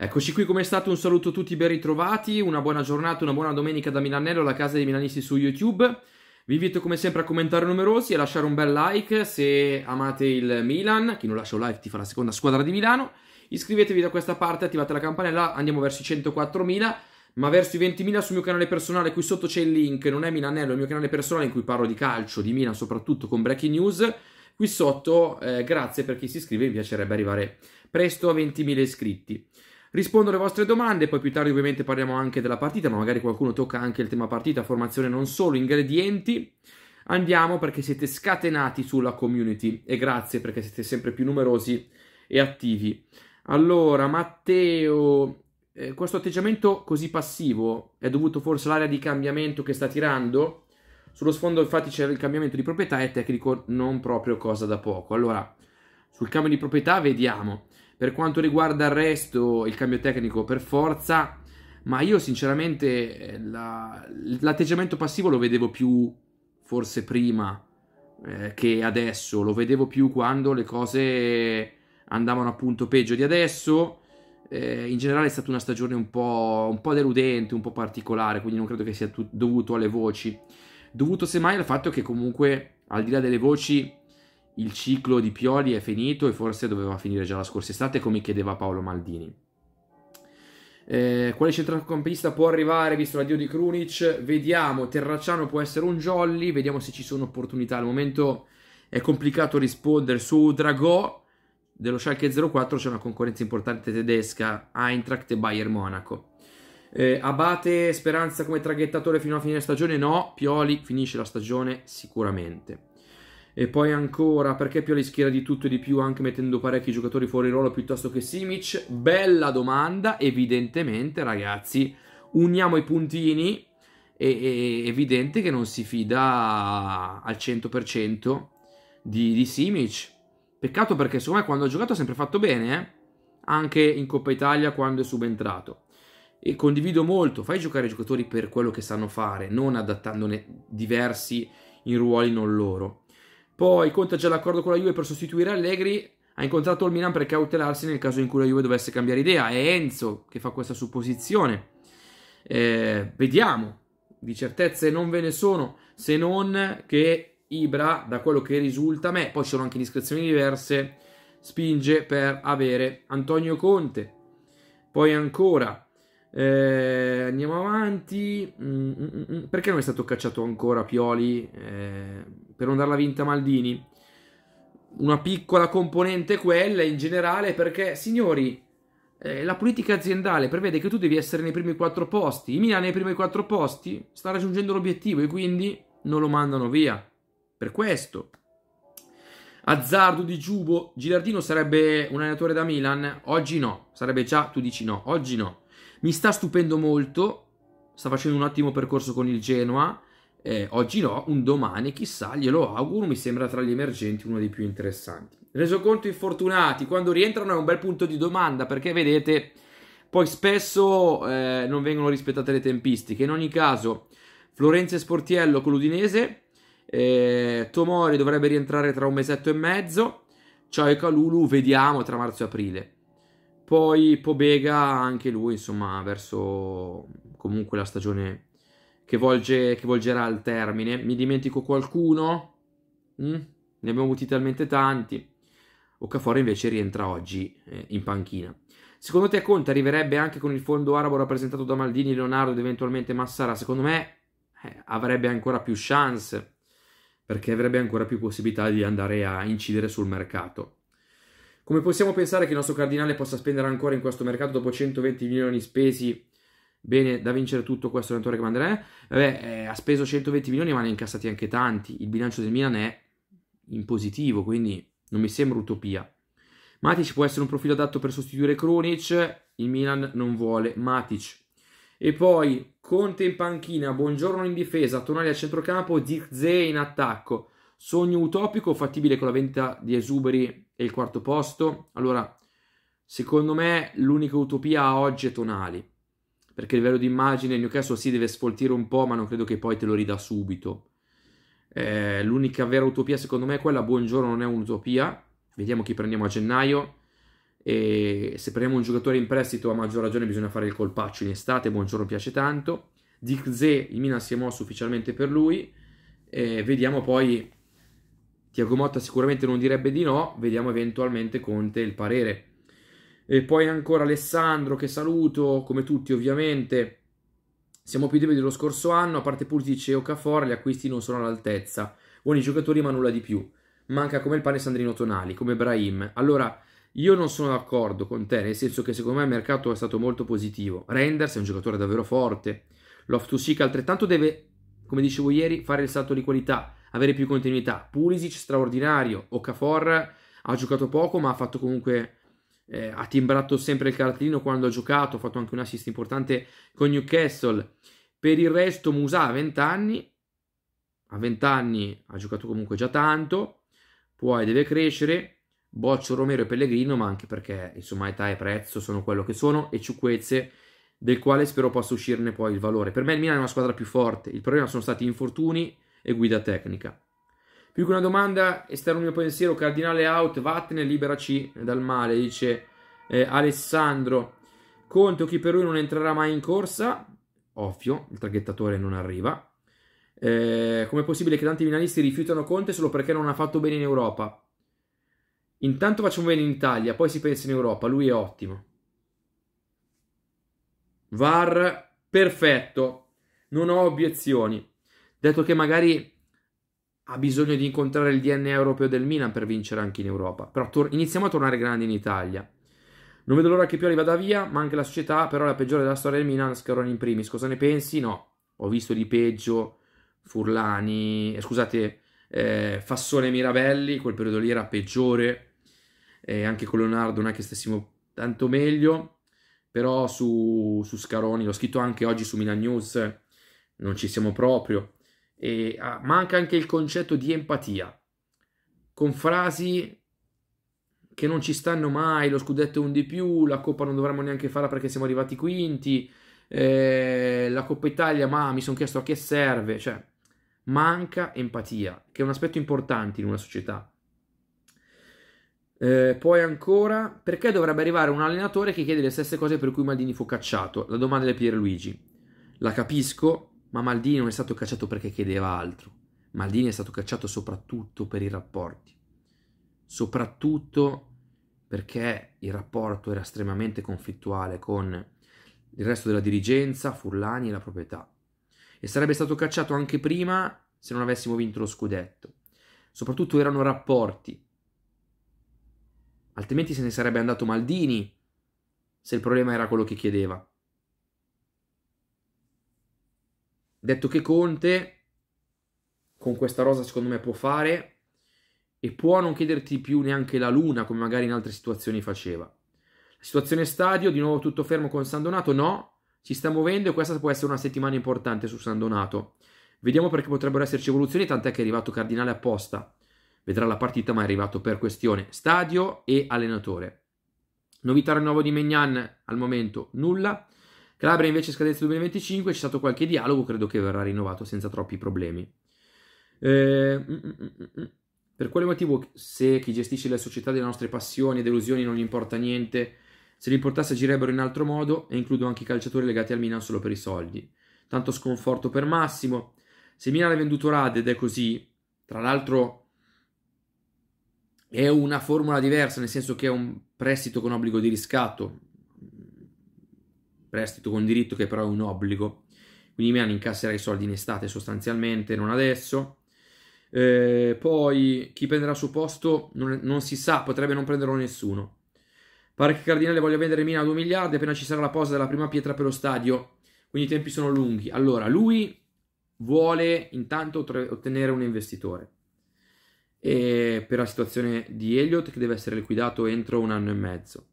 Eccoci qui, come è stato? Un saluto a tutti, ben ritrovati, una buona giornata, una buona domenica da Milanello, la casa dei milanisti su YouTube. Vi invito come sempre a commentare numerosi e a lasciare un bel like se amate il Milan, chi non lascia un like ti fa la seconda squadra di Milano. Iscrivetevi da questa parte, attivate la campanella, andiamo verso i 104.000, ma verso i 20.000 sul mio canale personale, qui sotto c'è il link, non è Milanello, è il mio canale personale in cui parlo di calcio, di Milan soprattutto con breaking news. Qui sotto, eh, grazie per chi si iscrive, mi piacerebbe arrivare presto a 20.000 iscritti. Rispondo alle vostre domande, poi più tardi ovviamente parliamo anche della partita, ma magari qualcuno tocca anche il tema partita, formazione non solo, ingredienti. Andiamo perché siete scatenati sulla community e grazie perché siete sempre più numerosi e attivi. Allora, Matteo, eh, questo atteggiamento così passivo è dovuto forse all'area di cambiamento che sta tirando? Sullo sfondo infatti c'è il cambiamento di proprietà e tecnico non proprio cosa da poco. Allora, sul cambio di proprietà vediamo. Per quanto riguarda il resto, il cambio tecnico per forza, ma io sinceramente eh, la, l'atteggiamento passivo lo vedevo più forse prima eh, che adesso, lo vedevo più quando le cose andavano appunto peggio di adesso. Eh, in generale è stata una stagione un po', un po', deludente, un po' particolare, quindi non credo che sia dovuto alle voci. Dovuto semmai al fatto che comunque, al di là delle voci, il ciclo di Pioli è finito e forse doveva finire già la scorsa estate come chiedeva Paolo Maldini. Eh, quale centrocampista può arrivare visto l'addio di Krunic? Vediamo, Terracciano può essere un jolly, vediamo se ci sono opportunità. Al momento è complicato rispondere su Dragò dello Schalke 04 c'è una concorrenza importante tedesca, Eintracht e Bayern Monaco. Eh, Abate, Speranza come traghettatore fino alla fine della stagione? No, Pioli finisce la stagione sicuramente. E poi ancora, perché Pioli schiera di tutto e di più anche mettendo parecchi giocatori fuori ruolo piuttosto che Simic? Bella domanda, evidentemente ragazzi, uniamo i puntini, è, evidente che non si fida al 100% di, di Simic. Peccato perché secondo me quando ha giocato ha sempre fatto bene, eh? anche in Coppa Italia quando è subentrato. E condivido molto, fai giocare i giocatori per quello che sanno fare, non adattandone diversi in ruoli non loro. Poi Conte ha già l'accordo con la Juve per sostituire Allegri, ha incontrato il Milan per cautelarsi nel caso in cui la Juve dovesse cambiare idea. È Enzo che fa questa supposizione. Eh, vediamo, di certezze non ve ne sono, se non che Ibra, da quello che risulta a me, poi ci sono anche indiscrezioni diverse, spinge per avere Antonio Conte. Poi ancora, eh, andiamo avanti, mm, mm, mm. mm. perché non è stato cacciato ancora Pioli? Eh, per non darla vinta a Maldini. Una piccola componente quella in generale perché, signori, eh, la politica aziendale prevede che tu devi essere nei primi quattro posti. Il Milan nei primi quattro posti sta raggiungendo l'obiettivo e quindi non lo mandano via. Per questo. Azzardo di Giubo, Gilardino sarebbe un allenatore da Milan? Oggi no, sarebbe già, tu dici no, oggi no. Mi sta stupendo molto, sta facendo un ottimo percorso con il Genoa, eh, oggi no, un domani chissà, glielo auguro, mi sembra tra gli emergenti uno dei più interessanti. Resoconto infortunati, quando rientrano è un bel punto di domanda perché vedete, poi spesso eh, non vengono rispettate le tempistiche. In ogni caso, Florenzo e Sportiello con l'Udinese, eh, Tomori dovrebbe rientrare tra un mesetto e mezzo, Ciao e Calulu vediamo tra marzo e aprile. Poi Pobega anche lui, insomma, verso comunque la stagione che, volge, che volgerà al termine. Mi dimentico qualcuno? Mm? Ne abbiamo avuti talmente tanti. Occafora invece rientra oggi eh, in panchina. Secondo te Conte arriverebbe anche con il fondo arabo rappresentato da Maldini, Leonardo ed eventualmente Massara? Secondo me eh, avrebbe ancora più chance perché avrebbe ancora più possibilità di andare a incidere sul mercato. Come possiamo pensare che il nostro cardinale possa spendere ancora in questo mercato dopo 120 milioni spesi Bene da vincere tutto questo allenatore che manderà. Vabbè, eh, ha speso 120 milioni ma ne ha incassati anche tanti. Il bilancio del Milan è in positivo, quindi non mi sembra utopia. Matic può essere un profilo adatto per sostituire Kronic, il Milan non vuole Matic. E poi Conte in panchina, Buongiorno in difesa, Tonali al centrocampo, Zirze in attacco. Sogno utopico fattibile con la vendita di Esuberi e il quarto posto? Allora, secondo me l'unica utopia oggi è Tonali perché a livello di immagine il Newcastle si deve sfoltire un po', ma non credo che poi te lo rida subito. Eh, l'unica vera utopia secondo me è quella, buongiorno non è un'utopia, vediamo chi prendiamo a gennaio. E se prendiamo un giocatore in prestito a maggior ragione bisogna fare il colpaccio in estate, buongiorno piace tanto. Dick Zé, il Milan si è mosso ufficialmente per lui. Eh, vediamo poi Tiago Motta sicuramente non direbbe di no, vediamo eventualmente Conte il parere. E poi ancora Alessandro, che saluto, come tutti ovviamente. Siamo più deboli dello scorso anno, a parte Pulisic e Ocafor, gli acquisti non sono all'altezza. Buoni giocatori ma nulla di più. Manca come il pane Sandrino Tonali, come Brahim. Allora, io non sono d'accordo con te, nel senso che secondo me il mercato è stato molto positivo. Renders è un giocatore davvero forte. Loftus-Cheek altrettanto deve, come dicevo ieri, fare il salto di qualità, avere più continuità. Pulisic straordinario, Ocafor ha giocato poco ma ha fatto comunque eh, ha timbrato sempre il cartellino quando ha giocato, ha fatto anche un assist importante con Newcastle. Per il resto Musa ha 20 anni, a 20 anni ha giocato comunque già tanto, poi deve crescere. Boccio, Romero e Pellegrino, ma anche perché insomma età e prezzo sono quello che sono e Ciuquezze del quale spero possa uscirne poi il valore. Per me il Milan è una squadra più forte, il problema sono stati infortuni e guida tecnica. Più che una domanda, esterno il mio pensiero, cardinale out, vattene, liberaci dal male, dice eh, Alessandro. Conto chi per lui non entrerà mai in corsa, ovvio, il traghettatore non arriva. Eh, Come è possibile che tanti milanisti rifiutano Conte solo perché non ha fatto bene in Europa? Intanto facciamo bene in Italia, poi si pensa in Europa, lui è ottimo. VAR, perfetto, non ho obiezioni. Detto che magari ha bisogno di incontrare il DNA europeo del Milan per vincere anche in Europa. Però tor- iniziamo a tornare grandi in Italia. Non vedo l'ora che Pioli vada via, ma anche la società, però è la peggiore della storia del Milan, Scaroni in primis. Cosa ne pensi? No, ho visto di peggio Furlani, eh, scusate, eh, Fassone e Mirabelli, quel periodo lì era peggiore, eh, anche con Leonardo non è che stessimo tanto meglio, però su, su Scaroni, l'ho scritto anche oggi su Milan News, non ci siamo proprio. E, ah, manca anche il concetto di empatia, con frasi che non ci stanno mai, lo scudetto è un di più, la Coppa non dovremmo neanche farla perché siamo arrivati quinti, eh, la Coppa Italia, ma mi sono chiesto a che serve, cioè manca empatia, che è un aspetto importante in una società. Eh, poi ancora, perché dovrebbe arrivare un allenatore che chiede le stesse cose per cui Maldini fu cacciato? La domanda di Pierluigi. La capisco, ma Maldini non è stato cacciato perché chiedeva altro. Maldini è stato cacciato soprattutto per i rapporti. Soprattutto perché il rapporto era estremamente conflittuale con il resto della dirigenza, Furlani e la proprietà. E sarebbe stato cacciato anche prima se non avessimo vinto lo scudetto. Soprattutto erano rapporti. Altrimenti se ne sarebbe andato Maldini se il problema era quello che chiedeva. Detto che Conte con questa rosa secondo me può fare e può non chiederti più neanche la luna come magari in altre situazioni faceva. La situazione stadio, di nuovo tutto fermo con San Donato? No, ci sta muovendo e questa può essere una settimana importante su San Donato. Vediamo perché potrebbero esserci evoluzioni, tant'è che è arrivato Cardinale apposta. Vedrà la partita, ma è arrivato per questione stadio e allenatore. Novità rinnovo di Mignan al momento nulla. Calabria invece scadenza 2025, c'è stato qualche dialogo, credo che verrà rinnovato senza troppi problemi. Eh, mm, mm, mm, per quale motivo se chi gestisce le società delle nostre passioni e delusioni non gli importa niente, se gli importasse agirebbero in altro modo e includo anche i calciatori legati al Milan solo per i soldi. Tanto sconforto per Massimo. Se Milan ha venduto Rad ed è così, tra l'altro è una formula diversa, nel senso che è un prestito con obbligo di riscatto, prestito con diritto che però è un obbligo. Quindi Milan incasserà i soldi in estate sostanzialmente, non adesso. Eh, poi chi prenderà il suo posto non, non, si sa, potrebbe non prenderlo nessuno. Pare che Cardinale voglia vendere Mina a 2 miliardi appena ci sarà la posa della prima pietra per lo stadio, quindi i tempi sono lunghi. Allora, lui vuole intanto ottenere un investitore e per la situazione di Elliott che deve essere liquidato entro un anno e mezzo.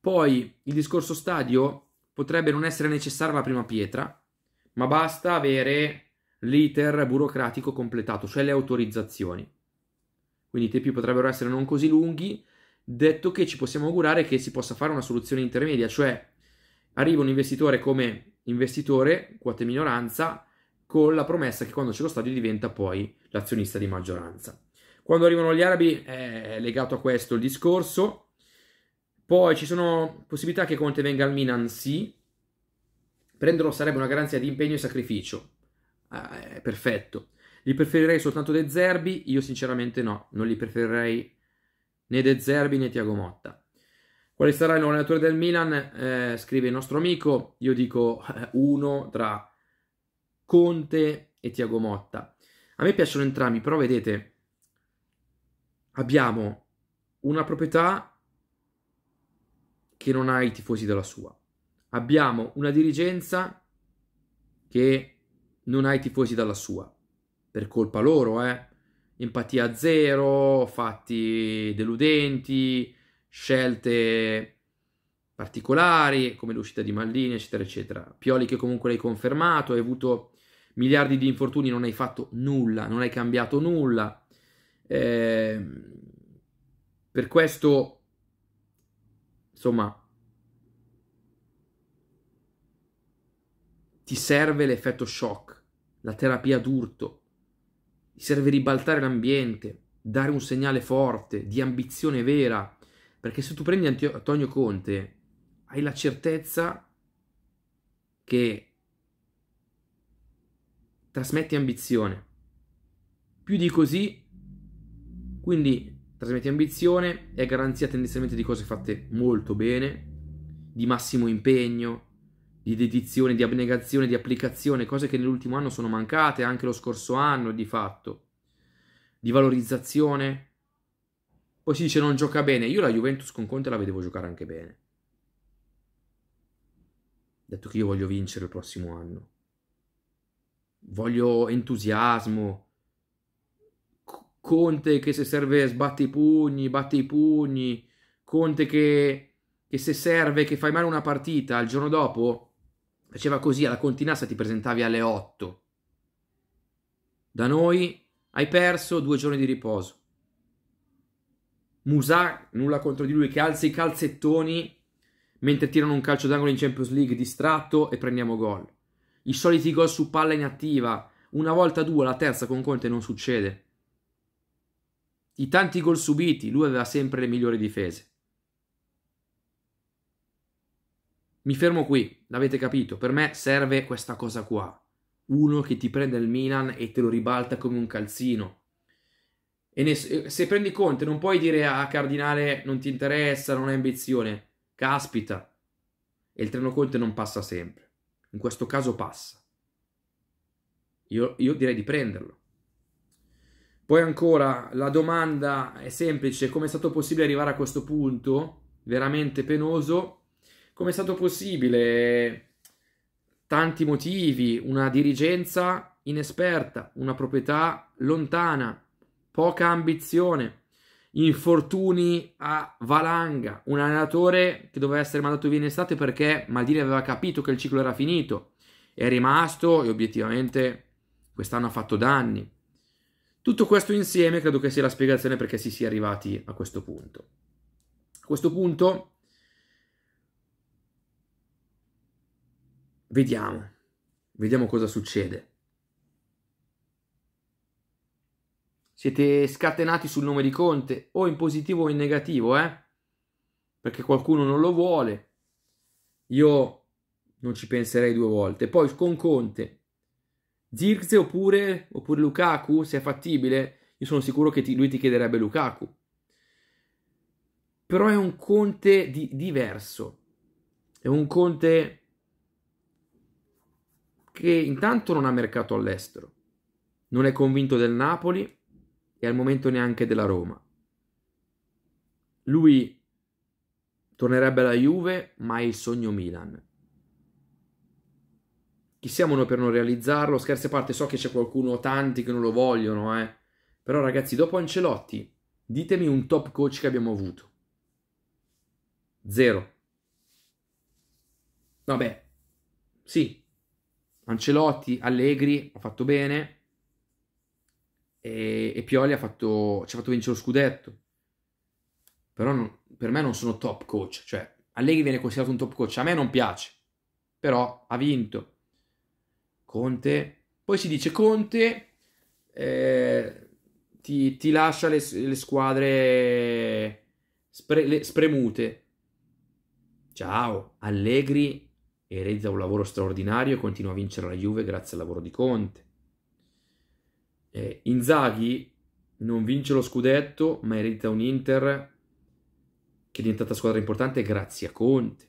Poi il discorso stadio potrebbe non essere necessaria la prima pietra, ma basta avere l'iter burocratico completato, cioè le autorizzazioni. Quindi i tempi potrebbero essere non così lunghi, detto che ci possiamo augurare che si possa fare una soluzione intermedia, cioè arriva un investitore come investitore, quote minoranza, con la promessa che quando c'è lo stadio diventa poi l'azionista di maggioranza. Quando arrivano gli arabi eh, è legato a questo il discorso, poi ci sono possibilità che Conte venga al Milan, sì. Prenderlo sarebbe una garanzia di impegno e sacrificio. Ah, eh, perfetto. Li preferirei soltanto De Zerbi? Io sinceramente no, non li preferirei né De Zerbi né Tiago Motta. Quale sarà il nuovo allenatore del Milan? Eh, scrive il nostro amico, io dico eh, uno tra Conte e Tiago Motta. A me piacciono entrambi, però vedete, abbiamo una proprietà che non ha i tifosi della sua. Abbiamo una dirigenza che non ha i tifosi dalla sua, per colpa loro, eh. Empatia zero, fatti deludenti, scelte particolari, come l'uscita di Maldini, eccetera, eccetera. Pioli che comunque l'hai confermato, hai avuto miliardi di infortuni, non hai fatto nulla, non hai cambiato nulla. Eh, per questo insomma, ti serve l'effetto shock, la terapia d'urto, ti serve ribaltare l'ambiente, dare un segnale forte, di ambizione vera, perché se tu prendi Antonio Conte hai la certezza che trasmetti ambizione. Più di così, quindi trasmetti ambizione, è garanzia tendenzialmente di cose fatte molto bene, di massimo impegno, di dedizione, di abnegazione, di applicazione, cose che nell'ultimo anno sono mancate, anche lo scorso anno di fatto, di valorizzazione. Poi si dice non gioca bene, io la Juventus con Conte la vedevo giocare anche bene. Detto che io voglio vincere il prossimo anno. Voglio entusiasmo, Conte che se serve sbatte i pugni, batte i pugni, Conte che, che se serve che fai male una partita, il giorno dopo faceva così, alla continassa ti presentavi alle 8. Da noi hai perso due giorni di riposo. Musà, nulla contro di lui, che alza i calzettoni mentre tirano un calcio d'angolo in Champions League, distratto e prendiamo gol. I soliti gol su palla inattiva, una volta due, la terza con Conte non succede i tanti gol subiti, lui aveva sempre le migliori difese. Mi fermo qui, l'avete capito, per me serve questa cosa qua. Uno che ti prende il Milan e te lo ribalta come un calzino. E ne, eh, se prendi Conte non puoi dire a ah, Cardinale non ti interessa, non hai ambizione. Caspita. E il treno Conte non passa sempre. In questo caso passa. io, io direi di prenderlo. Poi ancora la domanda è semplice, come è stato possibile arrivare a questo punto veramente penoso? Come è stato possibile? Tanti motivi, una dirigenza inesperta, una proprietà lontana, poca ambizione, infortuni a valanga, un allenatore che doveva essere mandato via in estate perché Maldini aveva capito che il ciclo era finito, è rimasto e obiettivamente quest'anno ha fatto danni tutto questo insieme credo che sia la spiegazione perché si sia arrivati a questo punto. A questo punto vediamo, vediamo cosa succede. Siete scatenati sul nome di Conte, o in positivo o in negativo, eh? Perché qualcuno non lo vuole. Io non ci penserei due volte. Poi con Conte Zirze oppure, oppure Lukaku, se è fattibile, io sono sicuro che ti, lui ti chiederebbe Lukaku. Però è un Conte di, diverso. È un Conte che intanto non ha mercato all'estero, non è convinto del Napoli e al momento neanche della Roma. Lui tornerebbe alla Juve, ma è il sogno Milan. Chi siamo noi per non realizzarlo? Scherzi a parte, so che c'è qualcuno, tanti che non lo vogliono, eh. Però ragazzi, dopo Ancelotti, ditemi un top coach che abbiamo avuto. Zero. Vabbè, sì. Ancelotti, Allegri ha fatto bene e, e Pioli ha fatto, ci ha fatto vincere lo scudetto. Però non, per me non sono top coach, cioè Allegri viene considerato un top coach, a me non piace, però ha vinto, Conte. Poi si dice Conte eh, ti, ti, lascia le, le squadre spre, le, spremute. Ciao, Allegri eredita un lavoro straordinario e continua a vincere la Juve grazie al lavoro di Conte. Eh, Inzaghi non vince lo scudetto, ma eredita un Inter che è diventata squadra importante grazie a Conte.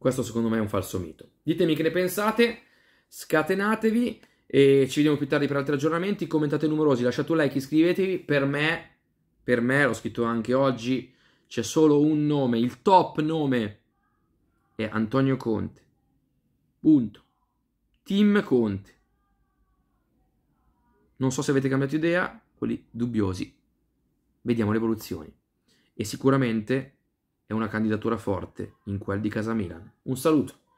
Questo secondo me è un falso mito. Ditemi che ne pensate, scatenatevi e ci vediamo più tardi per altri aggiornamenti. Commentate numerosi, lasciate un like, iscrivetevi. Per me, per me, l'ho scritto anche oggi, c'è solo un nome, il top nome è Antonio Conte. Punto. Team Conte. Non so se avete cambiato idea, quelli dubbiosi. Vediamo le evoluzioni. E sicuramente è una candidatura forte in quel di Casa Milan. Un saluto!